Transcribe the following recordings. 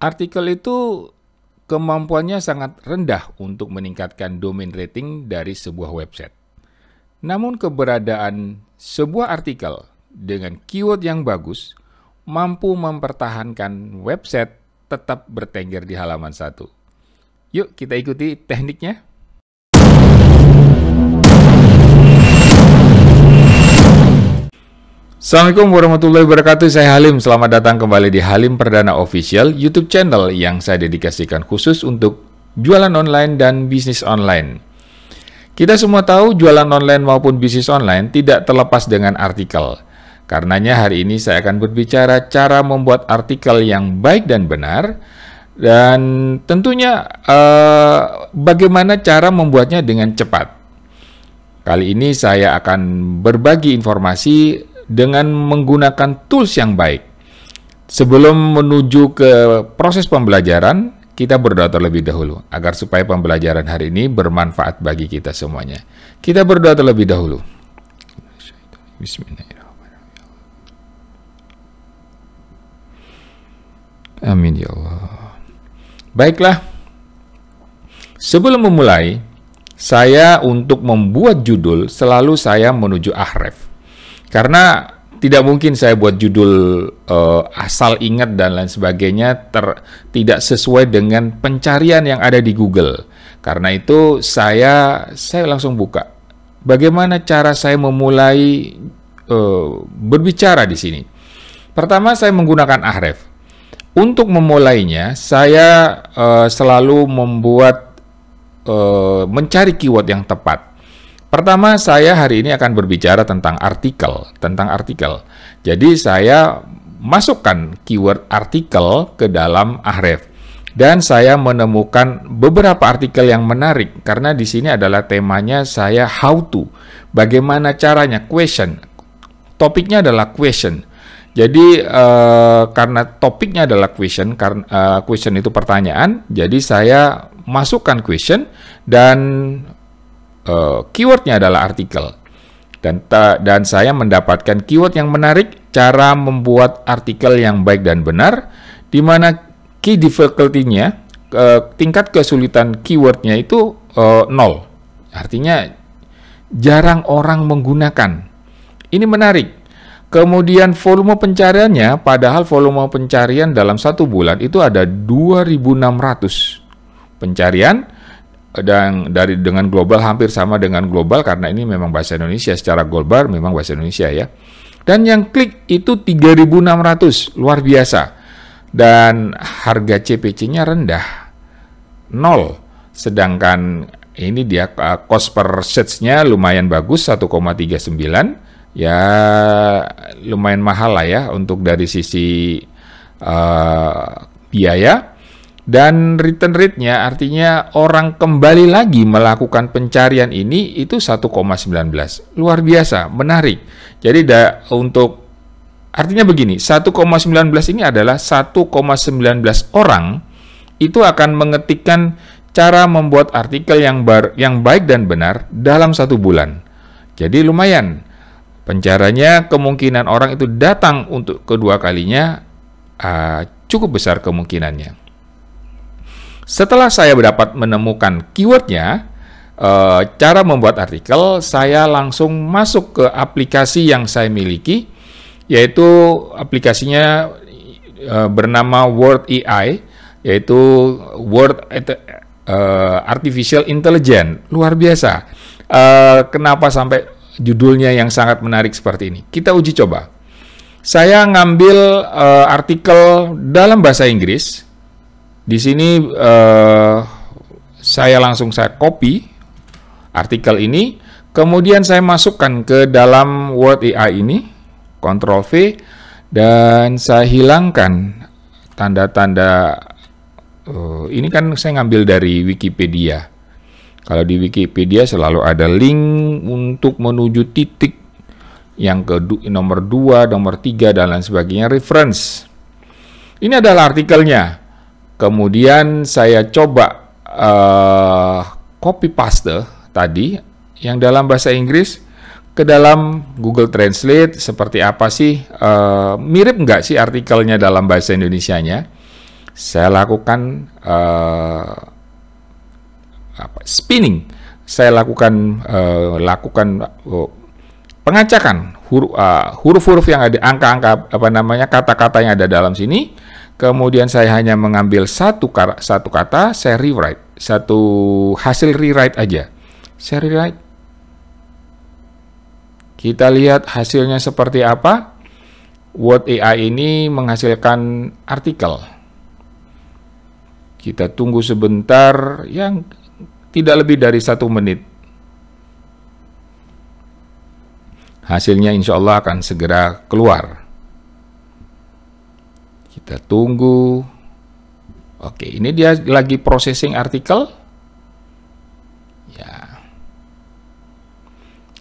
Artikel itu kemampuannya sangat rendah untuk meningkatkan domain rating dari sebuah website. Namun keberadaan sebuah artikel dengan keyword yang bagus mampu mempertahankan website tetap bertengger di halaman satu. Yuk kita ikuti tekniknya. Assalamualaikum warahmatullahi wabarakatuh, saya Halim. Selamat datang kembali di Halim Perdana Official YouTube channel yang saya dedikasikan khusus untuk jualan online dan bisnis online. Kita semua tahu jualan online maupun bisnis online tidak terlepas dengan artikel. Karenanya hari ini saya akan berbicara cara membuat artikel yang baik dan benar, dan tentunya eh, bagaimana cara membuatnya dengan cepat. Kali ini saya akan berbagi informasi dengan menggunakan tools yang baik. Sebelum menuju ke proses pembelajaran, kita berdoa terlebih dahulu agar supaya pembelajaran hari ini bermanfaat bagi kita semuanya. Kita berdoa terlebih dahulu. Bismillahirrahmanirrahim. Amin ya Allah. Baiklah. Sebelum memulai, saya untuk membuat judul selalu saya menuju ahref. Karena tidak mungkin saya buat judul uh, asal ingat dan lain sebagainya ter tidak sesuai dengan pencarian yang ada di Google. Karena itu saya saya langsung buka. Bagaimana cara saya memulai uh, berbicara di sini? Pertama saya menggunakan Ahref. Untuk memulainya, saya uh, selalu membuat uh, mencari keyword yang tepat Pertama, saya hari ini akan berbicara tentang artikel, tentang artikel. Jadi saya masukkan keyword artikel ke dalam Ahref dan saya menemukan beberapa artikel yang menarik karena di sini adalah temanya saya how to, bagaimana caranya question. Topiknya adalah question. Jadi eh, karena topiknya adalah question, karena eh, question itu pertanyaan, jadi saya masukkan question dan Eh, keywordnya adalah artikel. Dan, dan saya mendapatkan keyword yang menarik cara membuat artikel yang baik dan benar, di mana key difficulty-nya, uh, tingkat kesulitan keywordnya itu uh, nol. Artinya jarang orang menggunakan. Ini menarik. Kemudian volume pencariannya, padahal volume pencarian dalam satu bulan itu ada 2.600 pencarian, dan dari dengan global hampir sama dengan global karena ini memang bahasa Indonesia secara global memang bahasa Indonesia ya. Dan yang klik itu 3600, luar biasa. Dan harga CPC-nya rendah. Nol. Sedangkan ini dia eh, cost per search-nya lumayan bagus 1,39 ya lumayan mahal lah ya untuk dari sisi uh, biaya dan return rate-nya artinya orang kembali lagi melakukan pencarian ini itu 1,19. Luar biasa, menarik. Jadi da, untuk artinya begini, 1,19 ini adalah 1,19 orang itu akan mengetikkan cara membuat artikel yang bar, yang baik dan benar dalam satu bulan. Jadi lumayan. Pencaranya kemungkinan orang itu datang untuk kedua kalinya uh, cukup besar kemungkinannya. Setelah saya dapat menemukan keywordnya, eh, cara membuat artikel, saya langsung masuk ke aplikasi yang saya miliki, yaitu aplikasinya eh, bernama Word AI, yaitu Word eh, Artificial Intelligence. Luar biasa. Kenapa sampai judulnya yang sangat menarik seperti ini? Kita uji coba. Saya ngambil artikel dalam bahasa Inggris di sini eh, saya langsung saya copy artikel ini, kemudian saya masukkan ke dalam Word AI ini, control V, dan saya hilangkan tanda-tanda eh, ini kan saya ngambil dari Wikipedia. Kalau di Wikipedia selalu ada link untuk menuju titik yang ke nomor 2, nomor 3 dan lain sebagainya reference. Ini adalah artikelnya. Kemudian saya coba uh, copy paste tadi yang dalam bahasa Inggris ke dalam Google Translate seperti apa sih uh, mirip nggak sih artikelnya dalam bahasa Indonesia-nya? Saya lakukan uh, apa, spinning, saya lakukan uh, lakukan uh, pengacakan huruf-huruf uh, yang ada angka-angka apa namanya kata-kata yang ada dalam sini kemudian saya hanya mengambil satu, satu kata, saya rewrite, satu hasil rewrite aja. Saya rewrite. Kita lihat hasilnya seperti apa. Word AI ini menghasilkan artikel. Kita tunggu sebentar yang tidak lebih dari satu menit. Hasilnya insya Allah akan segera keluar. Kita tunggu. Oke, ini dia lagi processing artikel. Ya.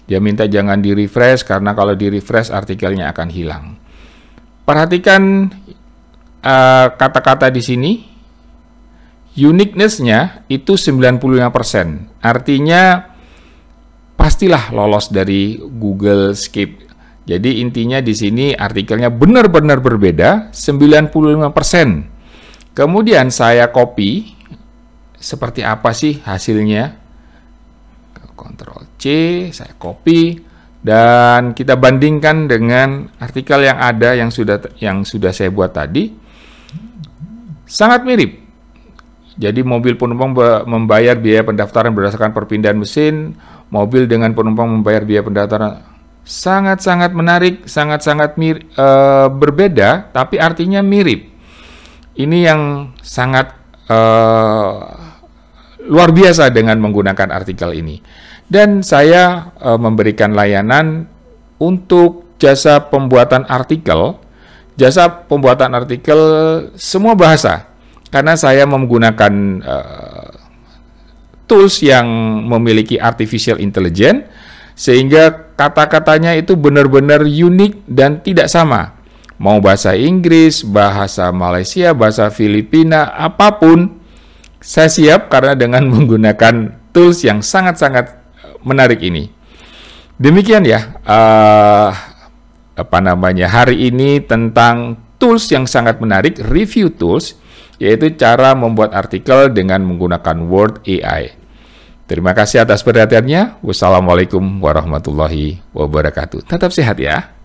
Dia minta jangan di-refresh karena kalau di-refresh artikelnya akan hilang. Perhatikan eh, kata-kata uh, di sini. Uniqueness-nya itu 95%. Artinya pastilah lolos dari Google Scape jadi intinya di sini artikelnya benar-benar berbeda 95%. Kemudian saya copy seperti apa sih hasilnya? Ctrl C, saya copy dan kita bandingkan dengan artikel yang ada yang sudah yang sudah saya buat tadi. Sangat mirip. Jadi mobil penumpang membayar biaya pendaftaran berdasarkan perpindahan mesin, mobil dengan penumpang membayar biaya pendaftaran sangat-sangat menarik, sangat-sangat uh, berbeda, tapi artinya mirip. Ini yang sangat uh, luar biasa dengan menggunakan artikel ini. Dan saya uh, memberikan layanan untuk jasa pembuatan artikel, jasa pembuatan artikel semua bahasa, karena saya menggunakan uh, tools yang memiliki artificial intelligence sehingga kata-katanya itu benar-benar unik dan tidak sama. Mau bahasa Inggris, bahasa Malaysia, bahasa Filipina, apapun, saya siap karena dengan menggunakan tools yang sangat-sangat menarik ini. Demikian ya, uh, apa namanya hari ini tentang tools yang sangat menarik, review tools, yaitu cara membuat artikel dengan menggunakan Word AI. Terima kasih atas perhatiannya. Wassalamualaikum warahmatullahi wabarakatuh. Tetap sehat ya.